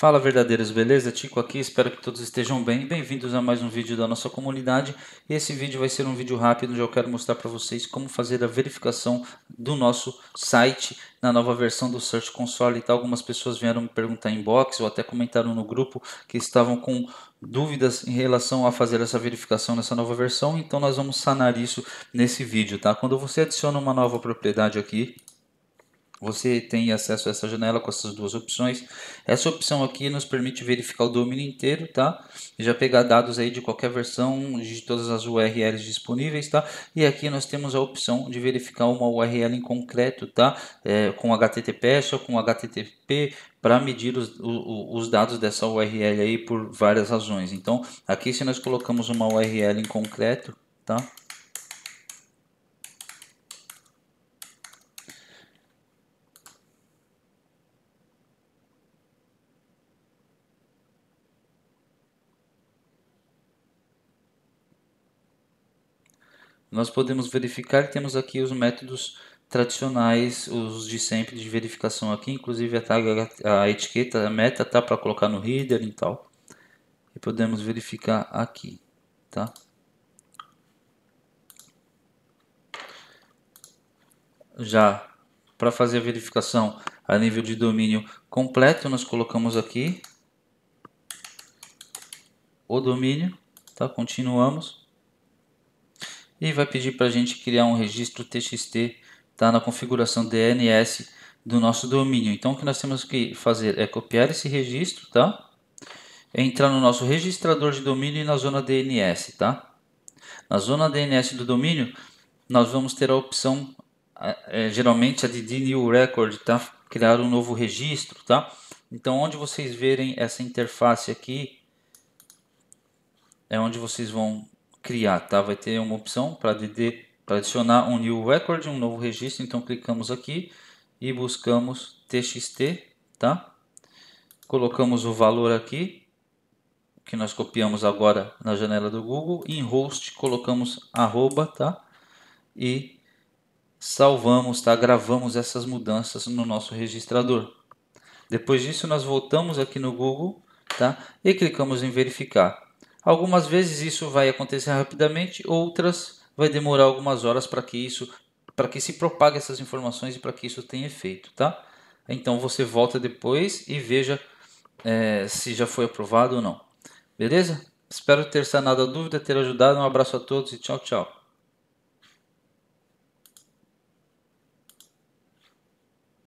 Fala verdadeiros, beleza? Tico aqui, espero que todos estejam bem. Bem-vindos a mais um vídeo da nossa comunidade. Esse vídeo vai ser um vídeo rápido onde eu quero mostrar para vocês como fazer a verificação do nosso site na nova versão do Search Console e tal. Algumas pessoas vieram me perguntar em box ou até comentaram no grupo que estavam com dúvidas em relação a fazer essa verificação nessa nova versão, então nós vamos sanar isso nesse vídeo, tá? Quando você adiciona uma nova propriedade aqui, você tem acesso a essa janela com essas duas opções. Essa opção aqui nos permite verificar o domínio inteiro, tá? E já pegar dados aí de qualquer versão, de todas as URLs disponíveis, tá? E aqui nós temos a opção de verificar uma URL em concreto, tá? É, com HTTPS ou com HTTP para medir os, o, os dados dessa URL aí por várias razões. Então, aqui se nós colocamos uma URL em concreto, tá? nós podemos verificar que temos aqui os métodos tradicionais, os de sempre de verificação aqui, inclusive a, tag, a etiqueta, a meta tá para colocar no header e tal. E podemos verificar aqui, tá? Já para fazer a verificação a nível de domínio completo, nós colocamos aqui o domínio, tá? Continuamos e vai pedir para a gente criar um registro TXT tá, na configuração DNS do nosso domínio. Então o que nós temos que fazer é copiar esse registro, tá? entrar no nosso registrador de domínio e na zona DNS, tá? Na zona DNS do domínio, nós vamos ter a opção, é, geralmente a de New Record, tá? Criar um novo registro, tá? Então, onde vocês verem essa interface aqui, é onde vocês vão criar, tá? Vai ter uma opção para adicionar um new record, um novo registro. Então clicamos aqui e buscamos txt, tá? Colocamos o valor aqui que nós copiamos agora na janela do Google. Em host colocamos arroba, tá? E salvamos, tá? Gravamos essas mudanças no nosso registrador. Depois disso nós voltamos aqui no Google, tá? E clicamos em verificar. Algumas vezes isso vai acontecer rapidamente, outras vai demorar algumas horas para que isso, para que se propague essas informações e para que isso tenha efeito, tá? Então você volta depois e veja é, se já foi aprovado ou não. Beleza? Espero ter sanado a dúvida, ter ajudado. Um abraço a todos e tchau, tchau.